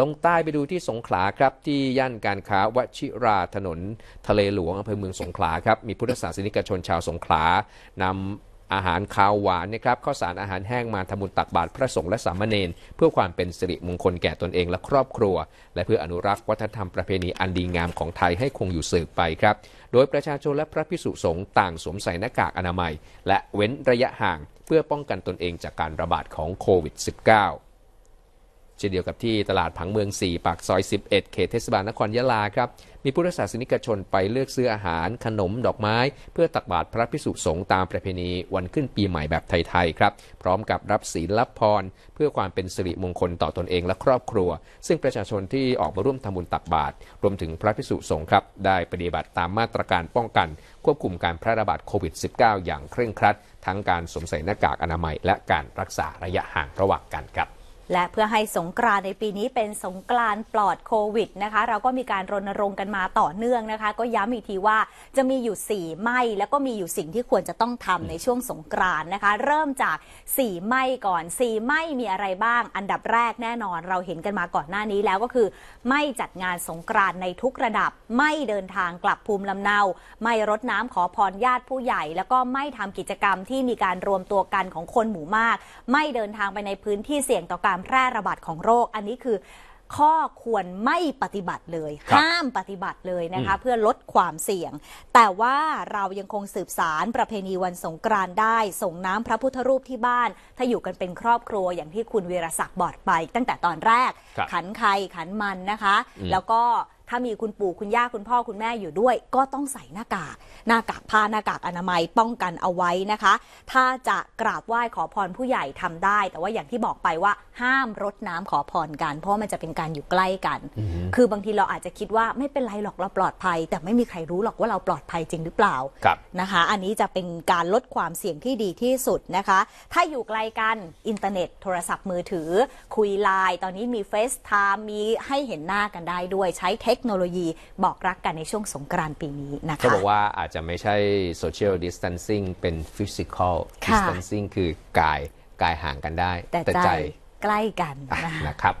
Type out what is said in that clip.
ลงใต้ไปดูที่สงขลาครับ ที่ย่านการค้าวชิราถนน ทะเลหลวงอำเภอเมืองสงขลาครับ มีพุทธศาสนิกชนชาวสงขลานำอาหารคาวหวานนะครับข้าวสารอาหารแห้งมาทำบุญตักบาตรพระสงฆ์และสามเณรเพื่อความเป็นสิริมงคลแก่ตนเองและครอบครัว และเพื่ออนุรักษ์วัฒนธรรมประเพณีอันดีงามของไทยให้คงอยู่สืบไปครับโดยประชาชนและพระพิสุสงฆ์ต่างสวมใส่หน้ากากอนามัย และเว้นระยะห่างเพื่อป้องกันตนเองจากการระบาดของโควิด -19 เช่นเดียวกับที่ตลาดผังเมือง 4 ปาก ซอย 11เขตเทศบาลนครยะลาครับ มีพุทธศาสนิกชน ไปเลือกซื้ออาหาร ขนม ดอกไม้ เพื่อตักบาตรพระพิสุสงฆ์ตามประเพณี วันขึ้นปีใหม่แบบไทย ๆ ครับ พร้อมกับรับศีลรับพรเพื่อความเป็นสิริมงคลต่อตอนเองและครอบครัว ซึ่งประชาชนที่ออกมาร่วมทำบุญตักบาตรรวมถึงพระพิสุสงฆ์ครับได้ปฏิบัติตามมาตรการป้องกัน ควบคุมการแพร่ระบาดโควิด -19 อย่างเคร่งครัด ทั้งการสวมใส่หน้ากากอนามัย และการรักษาระยะห่างระหว่างกันครับและเพื่อให้สงกรานในปีนี้เป็นสงกรานปลอดโควิดนะคะเราก็มีการรณรงค์กันมาต่อเนื่องนะคะ ก็ย้ำอีกทีว่าจะมีอยู่สี่ไม่แล้วก็มีอยู่สิ่งที่ควรจะต้องทำในช่วงสงกรานนะคะ เริ่มจากสี่ไม่ก่อนสี่ไม่มีอะไรบ้าง อันดับแรกแน่นอนเราเห็นกันมาก่อนหน้านี้แล้วก็คือ ไม่จัดงานสงกรานในทุกระดับ ไม่เดินทางกลับภูมิลำเนา ไม่รดน้ำขอพรญาติผู้ใหญ่ แล้วก็ไม่ทำกิจกรรมที่มีการรวมตัวกันของคนหมู่มาก ไม่เดินทางไปในพื้นที่เสี่ยงต่อการการแพร่ระบาดของโรคอันนี้คือข้อควรไม่ปฏิบัติเลยห้ามปฏิบัติเลยนะคะเพื่อลดความเสี่ยง แต่ว่าเรายังคงสืบสารประเพณีวันสงกรานต์ได้ ส่งน้ำพระพุทธรูปที่บ้าน ถ้าอยู่กันเป็นครอบครัวอย่างที่คุณเวรศักดิ์บอกไปตั้งแต่ตอนแรกขันใครขันมันนะคะ แล้วก็ถ้ามีคุณปู่คุณย่า คุณพ่อคุณแม่อยู่ด้วย ก็ต้องใส่หน้ากากหน้ากากผ้าหน้ากากอนามัยป้องกันเอาไว้นะคะ ถ้าจะกราบไหว้ขอพรผู้ใหญ่ทำได้ แต่ว่าอย่างที่บอกไปว่า ห้ามรดน้ำขอพรกัน เพราะมันจะเป็นการอยู่ใกล้กัน คือบางทีเราอาจจะคิดว่าไม่เป็นไรหรอก เราปลอดภัย แต่ไม่มีใครรู้หรอกว่าเราปลอดภัยจริงหรือเปล่านะคะ อันนี้จะเป็นการลดความเสี่ยงที่ดีที่สุดนะคะ ถ้าอยู่ไกลกันอินเทอร์เน็ตโทรศัพท์มือถือ คุยไลน์ตอนนี้มีเฟซไทม์มีให้เห็นหน้ากันได้ด้วยใช้เทคคโนโลยีบอกรักกันในช่วงสงกรานต์ปีนี้นะคะเขาบอกว่าอาจจะไม่ใช่โซเชียลดิสทันซิ่งเป็นฟิสิกอลดิสทันซิ่งคือกายกายห่างกันได้ แต่ใจใกล้กันนะครับ